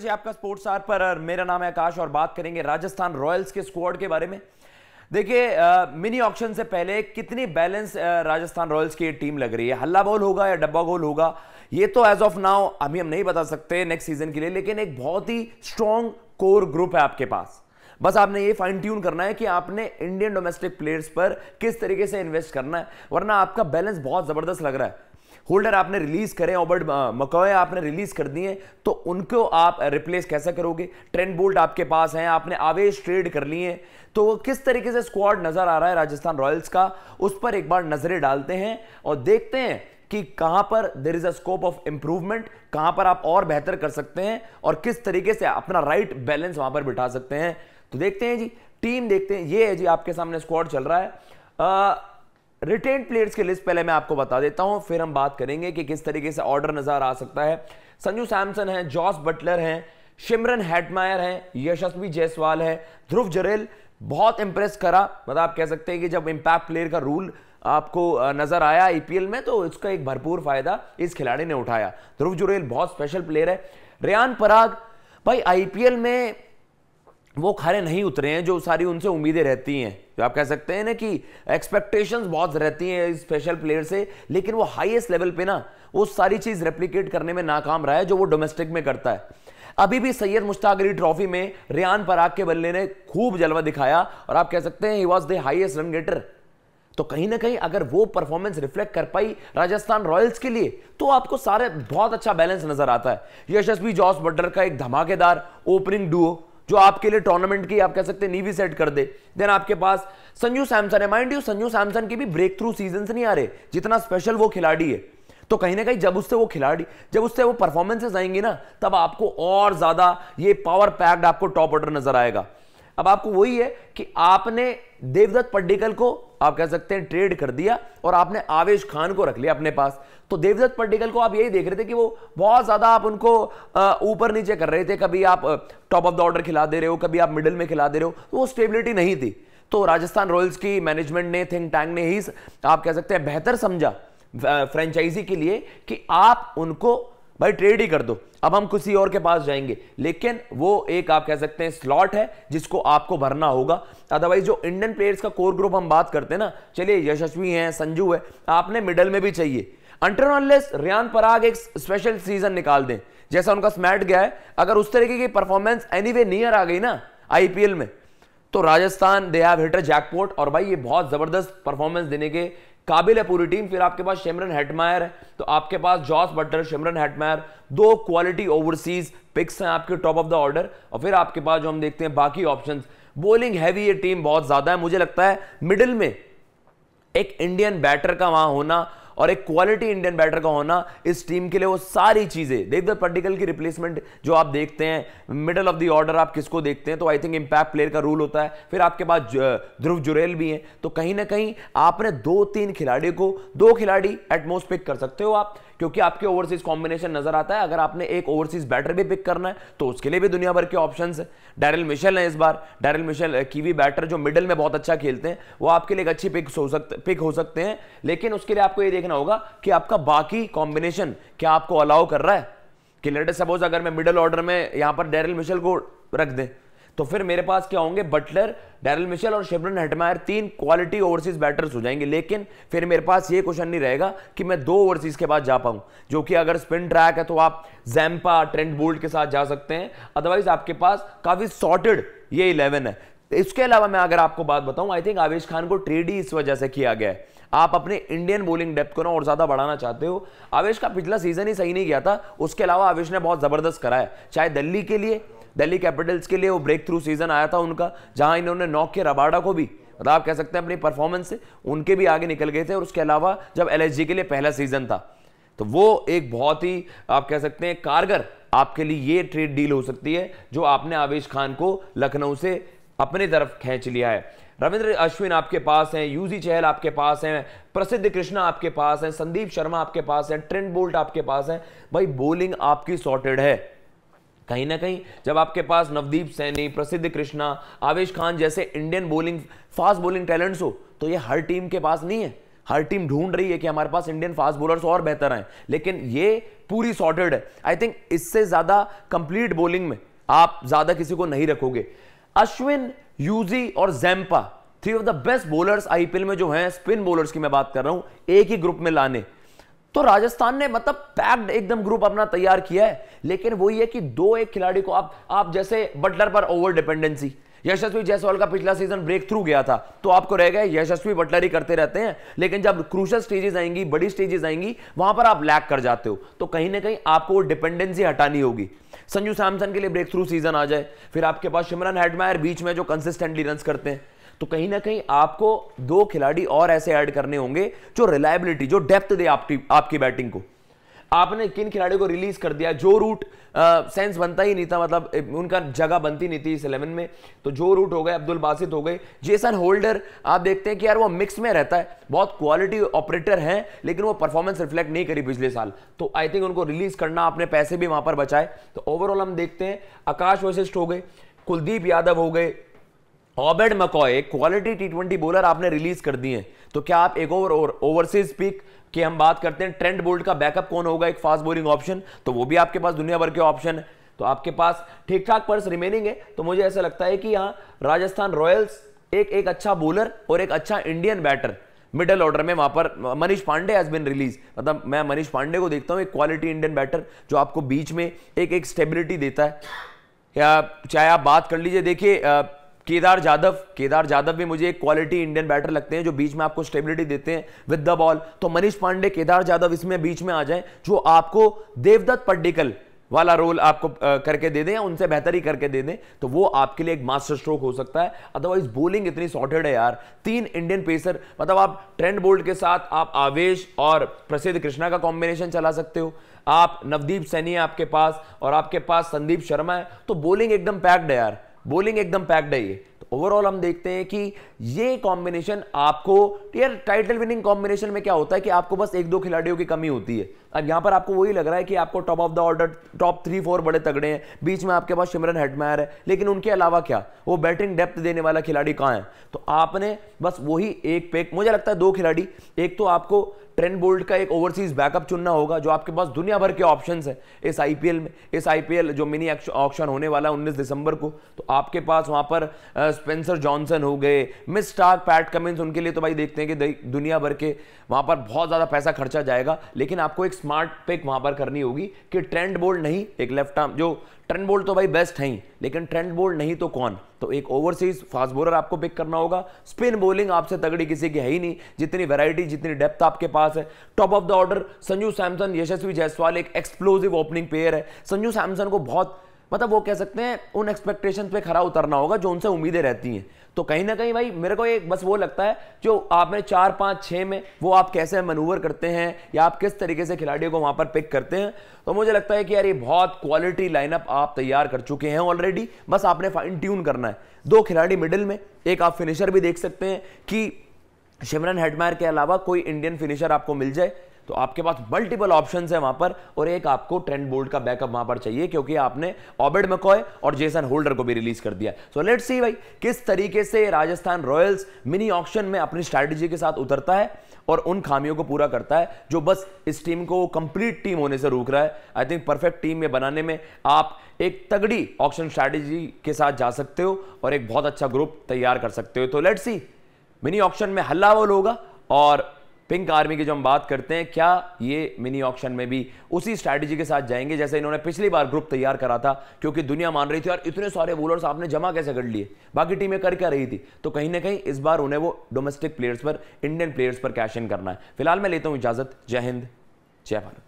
से आपका sports are पर मेरा नाम है आकाश और बात करेंगे राजस्थान रॉयल्स के स्क्वाड के बारे में देखिए मिनी ऑक्शन से पहले कितनी बैलेंस राजस्थान रॉयल्स की टीम लग रही है हल्ला बॉल होगा या डब्बा गोल होगा ये तो एज ऑफ नाउ अभी हम नहीं बता सकते नेक्स्ट सीजन के लिए लेकिन एक बहुत ही स्ट्रॉन्ग कोर ग्रुप है आपके पास बस आपने ये फाइन ट्यून करना है कि आपने इंडियन डोमेस्टिक प्लेयर्स पर किस तरीके से इन्वेस्ट करना है वरना आपका बैलेंस बहुत ज़बरदस्त लग रहा है होल्डर आपने रिलीज करे ऑबर्ट मकोए आपने रिलीज कर दिए तो उनको आप रिप्लेस कैसे करोगे ट्रेंड बोल्ट आपके पास हैं आपने आवेश ट्रेड कर लिए तो वो किस तरीके से स्क्वाड नजर आ रहा है राजस्थान रॉयल्स का उस पर एक बार नजरें डालते हैं और देखते हैं कि कहां पर there is a scope of improvement कहां पर आप और बेहतर कर सकते हैं और किस तरीके से अपना राइट बैलेंस वहां पर बिठा सकते हैं तो देखते हैं जी टीम देखते हैं ये है जी आपके सामने स्क्वाड चल रहा है आ, रिटेन प्लेयर्स की लिस्ट पहले मैं आपको बता देता हूं फिर हम बात करेंगे कि किस तरीके से ऑर्डर नजर आ सकता है संजू सैमसन है जॉस बटलर हैं शिमरन हेटमायर हैं यशस्वी जयसवाल है ध्रुव जरेल बहुत इंप्रेस करा मतलब आप कह सकते हैं कि जब इंपैक्ट प्लेयर का रूल आपको नजर आया आईपीएल e में तो इसका एक भरपूर फायदा इस खिलाड़ी ने उठाया ध्रुव जुरेल बहुत स्पेशल प्लेयर है रेयान पराग भाई आईपीएल में वो खरे नहीं उतरे हैं जो सारी उनसे उम्मीदें रहती हैं जो तो आप कह सकते हैं ना कि एक्सपेक्टेशंस बहुत रहती हैं स्पेशल प्लेयर से लेकिन वो हाईएस्ट लेवल पे ना वो सारी चीज़ रेप्लीकेट करने में नाकाम रहा है जो वो डोमेस्टिक में करता है अभी भी सैयद मुश्ताक अली ट्रॉफी में रियान पराग के बल्ले ने खूब जलवा दिखाया और आप कह सकते हैं he was the highest run getter तो कहीं ना कहीं अगर वो परफॉर्मेंस रिफ्लेक्ट कर पाई राजस्थान रॉयल्स के लिए तो आपको सारे बहुत अच्छा बैलेंस नजर आता है यशस्वी जॉस बटलर का एक धमाकेदार ओपनिंग डुओ जो आपके लिए टूर्नामेंट की आप कह सकते हैं नीवी सेट कर दे देन आपके पास संजू सैमसन है माइंड यू संजू सैमसन के भी ब्रेक थ्रू सीजन नहीं आ रहे जितना स्पेशल वो खिलाड़ी है तो कहीं ना कहीं जब उससे वो खिलाड़ी जब उससे वो परफॉर्मेंसेज आएंगे ना तब आपको और ज़्यादा ये पावर पैक्ड आपको टॉप ऑर्डर नजर आएगा अब आपको वही है कि आपने देवदत्त पड्डिकल को आप कह सकते हैं ट्रेड कर दिया और आपने आवेश खान को रख लिया अपने पास तो देवदत्त पट्टिकल को आप यही देख रहे थे कि वो बहुत ज़्यादा आप उनको ऊपर नीचे कर रहे थे कभी आप टॉप ऑफ द ऑर्डर खिला दे रहे हो कभी आप मिडिल में खिला दे रहे हो तो वो स्टेबिलिटी नहीं थी तो राजस्थान रॉयल्स की मैनेजमेंट ने थिंक टैंक ने ही आप कह सकते हैं बेहतर समझा फ्रेंचाइजी के लिए कि आप उनको भाई ट्रेड ही कर दो अब हम किसी और के पास जाएंगे लेकिन वो एक आप कह सकते हैं स्लॉट है जिसको आपको भरना होगा अदरवाइज जो इंडियन प्लेयर्स का कोर ग्रुप हम बात करते हैं ना चलिए यशस्वी हैं संजू है आपने मिडल में भी चाहिए अंटरनलेस रियान पराग एक स्पेशल सीजन निकाल दें जैसा उनका स्मैट गया है अगर उस तरीके की परफॉर्मेंस एनी वे नियर आ गई ना आईपीएल में तो Rajasthan they have hit the jackpot और भाई ये बहुत ज़बरदस्त परफॉर्मेंस देने के काबिल है पूरी टीम फिर आपके पास शेमरन हेटमायर है तो आपके पास जॉस बटर शेमरन हेटमायर दो क्वालिटी ओवरसीज पिक्स हैं आपके टॉप ऑफ द ऑर्डर और फिर आपके पास जो हम देखते हैं बाकी ऑप्शंस बॉलिंग हैवी ये टीम बहुत ज़्यादा है मुझे लगता है मिडिल में एक इंडियन बैटर का वहां होना और एक क्वालिटी इंडियन बैटर का होना इस टीम के लिए वो सारी चीज़ें देख दो पर्टिकल की रिप्लेसमेंट जो आप देखते हैं मिडल ऑफ द ऑर्डर आप किसको देखते हैं तो आई थिंक इंपैक्ट प्लेयर का रूल होता है फिर आपके पास ध्रुव जुरेल भी हैं तो कहीं ना कहीं आपने दो तीन खिलाड़ी को दो खिलाड़ी एटमोस्ट पिक कर सकते हो आप क्योंकि आपके ओवरसीज कॉम्बिनेशन नजर आता है अगर आपने एक ओवरसीज बैटर भी पिक करना है तो उसके लिए भी दुनिया भर के ऑप्शन है डैरल मिशेल है इस बार डैरल मिशेल कीवी बैटर जो मिडल में बहुत अच्छा खेलते हैं वो आपके लिए एक अच्छी पिक हो सकते पिक हो सकते हैं लेकिन उसके लिए आपको ये देखना होगा कि आपका बाकी कॉम्बिनेशन क्या आपको अलाउ कर रहा है कि लेटेस्ट सपोज अगर मैं मिडल ऑर्डर में यहां पर डैरल मिशेल को रख दें तो फिर मेरे पास क्या होंगे बटलर डैरल मिशेल और शेबरन हेटमायर तीन क्वालिटी ओवरसीज बैटर्स हो जाएंगे लेकिन फिर मेरे पास ये क्वेश्चन नहीं रहेगा कि मैं दो ओवरसीज के बाद जा पाऊँ जो कि अगर स्पिन ट्रैक है तो आप जैम्पा ट्रेंट बोल्ट के साथ जा सकते हैं अदरवाइज आपके पास काफ़ी सॉर्टेड ये इलेवन है इसके अलावा मैं अगर आपको बात बताऊं आई थिंक आवेश खान को ट्रेडी इस वजह से किया गया है आप अपने इंडियन बोलिंग डेप्थ को ना और ज्यादा बढ़ाना चाहते हो आवेश का पिछला सीजन ही सही नहीं गया था उसके अलावा आवेश ने बहुत जबरदस्त करा है चाहे दिल्ली के लिए दिल्ली कैपिटल्स के लिए वो ब्रेक थ्रू सीजन आया था उनका जहां इन्होंने नॉक के रबाडा को भी मतलब आप कह सकते हैं अपनी परफॉर्मेंस से उनके भी आगे निकल गए थे और उसके अलावा जब एल के लिए पहला सीजन था तो वो एक बहुत ही आप कह सकते हैं कारगर आपके लिए ये ट्रेड डील हो सकती है जो आपने आवेश खान को लखनऊ से अपनी तरफ खींच लिया है रविंद्र अश्विन आपके पास हैं यूजी चहल आपके पास हैं प्रसिद्ध कृष्णा आपके पास हैं संदीप शर्मा आपके पास हैं ट्रेंड बोल्ट आपके पास हैं भाई बोलिंग आपकी सॉर्टेड है कहीं ना कहीं जब आपके पास नवदीप सैनी प्रसिद्ध कृष्णा आवेश खान जैसे Indian bowling fast bowling talents हो तो ये हर टीम के पास नहीं है हर टीम ढूंढ रही है कि हमारे पास इंडियन फास्ट बॉलर्स और बेहतर हैं लेकिन ये पूरी सॉर्टेड है आई थिंक इससे ज़्यादा कंप्लीट बॉलिंग में आप ज़्यादा किसी को नहीं रखोगे अश्विन यूजी और Zampa three of the best bowlers IPL में जो हैं स्पिन बॉलर्स की मैं बात कर रहा हूं एक ही ग्रुप में लाने तो राजस्थान ने मतलब पैक्ड एकदम ग्रुप अपना तैयार किया है लेकिन वो ये कि दो एक खिलाड़ी को आप आप जैसे बटलर पर ओवर डिपेंडेंसी यशस्वी जायसवाल का पिछला सीजन ब्रेक थ्रू गया था तो आपको रह गए यशस्वी बटलर ही करते रहते हैं लेकिन जब क्रूशल स्टेजेस आएंगी बड़ी स्टेजेस आएंगी वहां पर आप लैक कर जाते हो तो कहीं ना कहीं आपको वो डिपेंडेंसी हटानी होगी संजू सैमसन के लिए ब्रेक थ्रू सीजन आ जाए फिर आपके पास शिमरन हेडमायर बीच में जो कंसिस्टेंटली रन करते हैं तो कहीं ना कहीं आपको दो खिलाड़ी और ऐसे ऐड करने होंगे जो रिलायबिलिटी जो डेप्थ दे आपकी आपकी बैटिंग को आपने किन खिलाड़ियों को रिलीज कर दिया जो रूट आ, सेंस बनता ही नहीं था मतलब उनका जगह बनती नहीं थी इस इलेवन में तो जो रूट हो गए अब्दुल बासित हो गए जेसन होल्डर आप देखते हैं कि यार वो मिक्स में रहता है बहुत क्वालिटी ऑपरेटर हैं लेकिन वो परफॉर्मेंस रिफ्लेक्ट नहीं करी पिछले साल तो आई थिंक उनको रिलीज करना आपने पैसे भी वहां पर बचाए तो ओवरऑल हम देखते हैं आकाश वशिष्ठ हो गए कुलदीप यादव हो गए Obed McCoy quality T twenty bowler आपने रिलीज कर दिए तो क्या आप एक ओवर ओवरसीज पिक की हम बात करते हैं ट्रेंड बोल्ट का बैकअप कौन होगा एक फास्ट बोलिंग ऑप्शन तो वो भी आपके पास दुनिया भर के ऑप्शन है तो आपके पास ठीक ठाक पर्स रिमेनिंग है तो मुझे ऐसा लगता है कि यहाँ राजस्थान रॉयल्स एक एक अच्छा बॉलर और एक अच्छा इंडियन बैटर मिडल ऑर्डर में वहां पर Manish Pandey has been release मतलब मैं मनीष पांडे को देखता हूँ एक क्वालिटी इंडियन बैटर जो आपको बीच में एक एक स्टेबिलिटी देता है या चाहे आप बात कर लीजिए देखिए केदार जाधव केदार जाधव भी मुझे एक क्वालिटी इंडियन बैटर लगते हैं जो बीच में आपको स्टेबिलिटी देते हैं विद द बॉल तो मनीष पांडे केदार जाधव इसमें बीच में आ जाए जो आपको देवदत्त पड्डिकल वाला रोल आपको करके दे दें या उनसे बेहतर ही करके दे दें तो वो आपके लिए एक मास्टर स्ट्रोक हो सकता है अदरवाइज बोलिंग इतनी सॉर्टेड है यार तीन इंडियन पेसर मतलब आप ट्रेंड बोल्ट के साथ आप आवेश और प्रसिद्ध कृष्णा का कॉम्बिनेशन चला सकते हो आप नवदीप सैनी है आपके पास और आपके पास संदीप शर्मा है तो बोलिंग एकदम पैक्ड है यार बॉलिंग एकदम पैक्ड है ये तो ओवरऑल हम देखते हैं कि ये कॉम्बिनेशन आपको यार टाइटल विनिंग कॉम्बिनेशन में क्या होता है कि आपको बस एक दो खिलाड़ियों की कमी होती है अब यहाँ पर आपको वही लग रहा है कि आपको top of the order top three four बड़े तगड़े हैं बीच में आपके पास शिमरन हेडमायर है लेकिन उनके अलावा क्या वो बैटिंग डेप्थ देने वाला खिलाड़ी कहाँ है तो आपने बस वही एक पे मुझे लगता है दो खिलाड़ी एक तो आपको ट्रेंड बोल्ट का एक ओवरसीज बैकअप चुनना होगा जो आपके पास दुनिया भर के ऑप्शन है इस आई में इस आई जो मिनी ऑक्शन होने वाला है उन्नीस दिसंबर को तो आपके पास वहां पर स्पेंसर जॉनसन हो गए मिस स्टार्क पैट कमिंस उनके लिए तो भाई देखते हैं कि दुनिया भर के वहां पर बहुत ज़्यादा पैसा खर्चा जाएगा लेकिन आपको एक स्मार्ट पिक वहां पर करनी होगी कि ट्रेंड बोल्ड नहीं एक लेफ्ट आर्म जो ट्रेंड बोल्ड तो भाई बेस्ट है ही लेकिन ट्रेंड बोल्ड नहीं तो कौन तो एक ओवरसीज फास्ट बॉलर आपको पिक करना होगा स्पिन बॉलिंग आपसे तगड़ी किसी की है ही नहीं जितनी वैरायटी जितनी डेप्थ आपके पास है top of the order Sanju Samson Yashasvi Jaiswal एक एक्सप्लोजिव ओपनिंग प्लेयर है संजू सैमसन को बहुत मतलब वो कह सकते हैं उन एक्सपेक्टेशन पे खरा उतरना होगा जो उनसे उम्मीदें रहती हैं तो कहीं ना कहीं भाई मेरे को एक बस वो लगता है जो आपने चार पाँच छः में वो आप कैसे मनूवर करते हैं या आप किस तरीके से खिलाड़ियों को वहाँ पर पिक करते हैं तो मुझे लगता है कि यार ये बहुत क्वालिटी लाइनअप आप तैयार कर चुके हैं ऑलरेडी बस आपने फाइन ट्यून करना है दो खिलाड़ी मिडिल में एक आप फिनिशर भी देख सकते हैं कि शिमरन हेडमायर के अलावा कोई इंडियन फिनिशर आपको मिल जाए तो आपके पास मल्टीपल ऑप्शन है वहां पर और एक आपको ट्रेंड बोल्ट का बैकअप वहां पर चाहिए क्योंकि आपने ऑबेड मकोय और जेसन होल्डर को भी रिलीज कर दिया सो लेट सी भाई किस तरीके से राजस्थान रॉयल्स मिनी ऑप्शन में अपनी स्ट्रैटेजी के साथ उतरता है और उन खामियों को पूरा करता है जो बस इस टीम को कंप्लीट टीम होने से रोक रहा है आई थिंक परफेक्ट टीम में बनाने में आप एक तगड़ी ऑप्शन स्ट्रैटेजी के साथ जा सकते हो और एक बहुत अच्छा ग्रुप तैयार कर सकते हो तो लेट्स सी मिनी ऑप्शन में हल्ला होगा और पिंक आर्मी की जो हम बात करते हैं क्या ये मिनी ऑक्शन में भी उसी स्ट्रैटेजी के साथ जाएंगे जैसे इन्होंने पिछली बार ग्रुप तैयार करा था क्योंकि दुनिया मान रही थी और इतने सारे बोलर्स आपने जमा कैसे कर लिए बाकी टीमें कर क्या रही थी तो कहीं ना कहीं इस बार उन्हें वो डोमेस्टिक प्लेयर्स पर इंडियन प्लेयर्स पर कैश इन करना है फिलहाल मैं लेता हूँ इजाजत जय हिंद जय भारत